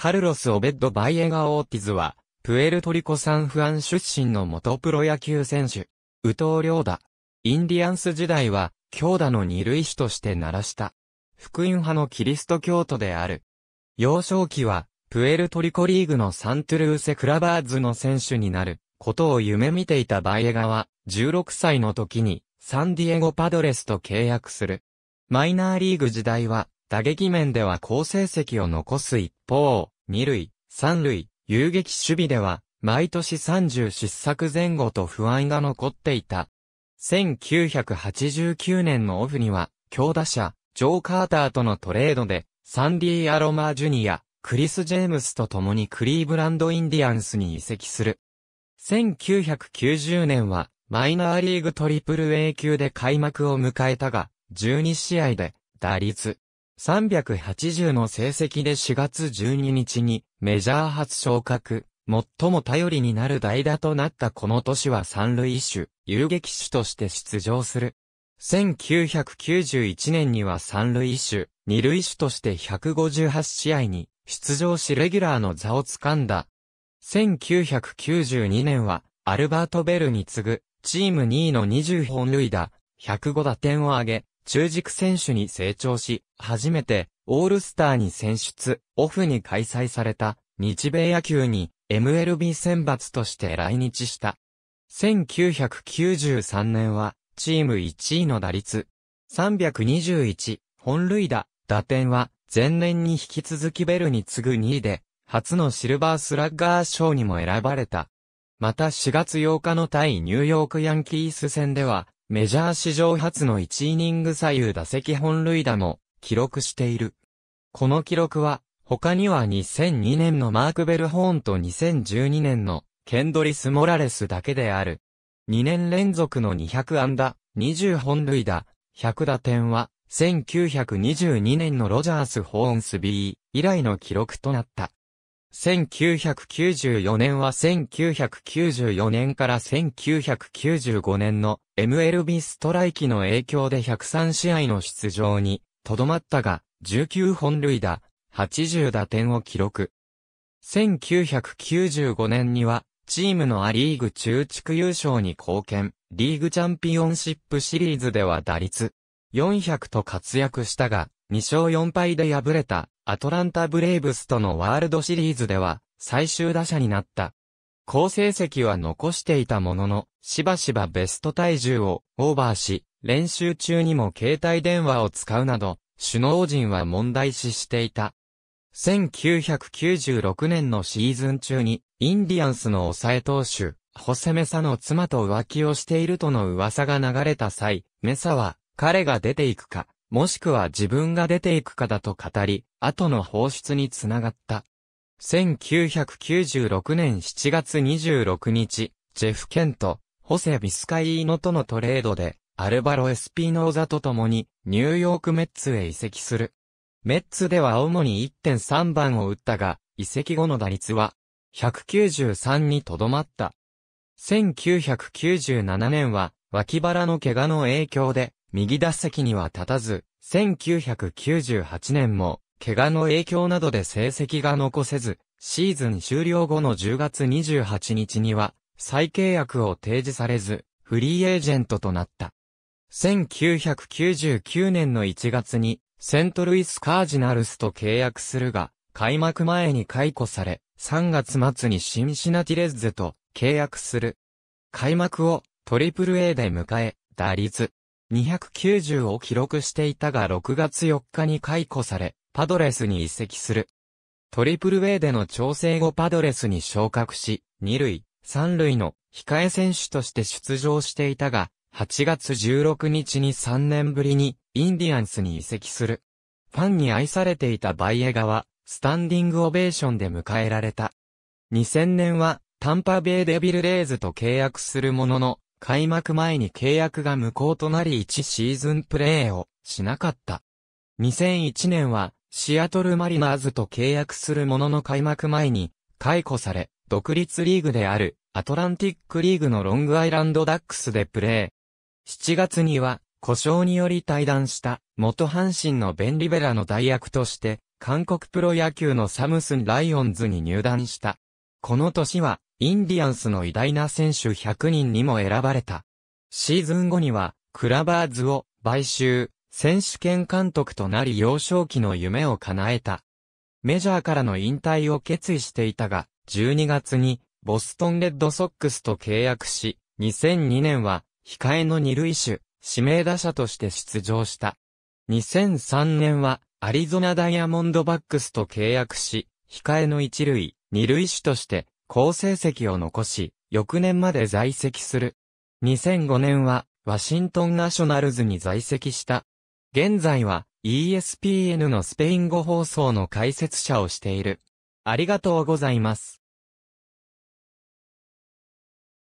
カルロス・オベッド・バイエガ・オーティズは、プエルトリコ・サンフアン出身の元プロ野球選手、ウトウ・リョーダ。インディアンス時代は、強打の二類種として鳴らした。福音派のキリスト教徒である。幼少期は、プエルトリコリーグのサントゥルーセ・クラバーズの選手になる、ことを夢見ていたバイエガは、16歳の時に、サンディエゴ・パドレスと契約する。マイナーリーグ時代は、打撃面では好成績を残す一方、二塁、三塁、遊撃守備では、毎年30失策前後と不安が残っていた。1989年のオフには、強打者、ジョー・カーターとのトレードで、サンディ・アロマー・ジュニア、クリス・ジェームスと共にクリーブランド・インディアンスに移籍する。1990年は、マイナーリーグトリプル A 級で開幕を迎えたが、12試合で、打率、380の成績で4月12日にメジャー初昇格、最も頼りになる代打となったこの年は三塁手、遊撃手として出場する。1991年には三塁手、二塁手として158試合に出場しレギュラーの座をつかんだ。1992年はアルバート・ベルに次ぐチーム2位の20本塁打、105打点を挙げ、中軸選手に成長し、初めてオールスターに選出、オフに開催された日米野球に MLB 選抜として来日した。1993年はチーム1位の打率321、本塁打、打点は前年に引き続きベルに次ぐ2位で、初のシルバースラッガー賞にも選ばれた。また4月8日の対ニューヨークヤンキース戦では、メジャー史上初の1イニング左右打席本塁打も記録している。この記録は、他には2002年のマーク・ベルホーンと2012年のケンドリス・モラレスだけである。2年連続の200安打、20本塁打、100打点は、1922年のロジャース・ホーンスビー以来の記録となった。1994年は1994年から1995年の MLB ストライキの影響で103試合の出場にとどまったが19本塁打、80打点を記録。1995年にはチームのアリーグ中地区優勝に貢献、リーグチャンピオンシップシリーズでは打率400と活躍したが2勝4敗で敗れたアトランタブレイブスとのワールドシリーズでは、最終打者になった。好成績は残していたものの、しばしばベスト体重をオーバーし、練習中にも携帯電話を使うなど、首脳陣は問題視していた。1996年のシーズン中に、インディアンスの抑え投手、ホセメサの妻と浮気をしているとの噂が流れた際、メサは、彼が出ていくか、もしくは自分が出ていくかだと語り、後の放出につながった。1996年7月26日、ジェフ・ケント、ホセ・ビスカイーノとのトレードで、アルバロ・エスピーノーザと共に、ニューヨーク・メッツへ移籍する。メッツでは主に1.3番を打ったが、移籍後の打率は、193にとどまった。1997年は、脇腹の怪我の影響で、右打席には立たず、1998年も、怪我の影響などで成績が残せず、シーズン終了後の10月28日には、再契約を提示されず、フリーエージェントとなった。1999年の1月に、セントルイスカージナルスと契約するが、開幕前に解雇され、3月末にシンシナティレッズと契約する。開幕をトリプル a で迎え、打率290を記録していたが6月4日に解雇され、パドレスに移籍する。トリプル A での調整後パドレスに昇格し、2塁、3塁の控え選手として出場していたが、8月16日に3年ぶりにインディアンスに移籍する。ファンに愛されていたバイエガは、スタンディングオベーションで迎えられた。2000年は、タンパベイデビルレイズと契約するものの、開幕前に契約が無効となり1シーズンプレーをしなかった。2001年はシアトルマリナーズと契約するものの開幕前に解雇され、独立リーグであるアトランティックリーグのロングアイランドダックスでプレー。7月には故障により退団した元阪神のベンリベラの代役として韓国プロ野球のサムスン・ライオンズに入団した。この年はインディアンスの偉大な選手100人にも選ばれた。シーズン後には、クラバーズを買収、選手権監督となり幼少期の夢を叶えた。メジャーからの引退を決意していたが、12月にボストンレッドソックスと契約し、2002年は控えの二塁手、指名打者として出場した。2003年はアリゾナダイヤモンドバックスと契約し、控えの一塁、二塁手として好成績を残し、翌年まで在籍する。2005年は、ワシントンナショナルズに在籍した。現在は、ESPN のスペイン語放送の解説者をしている。ありがとうございます。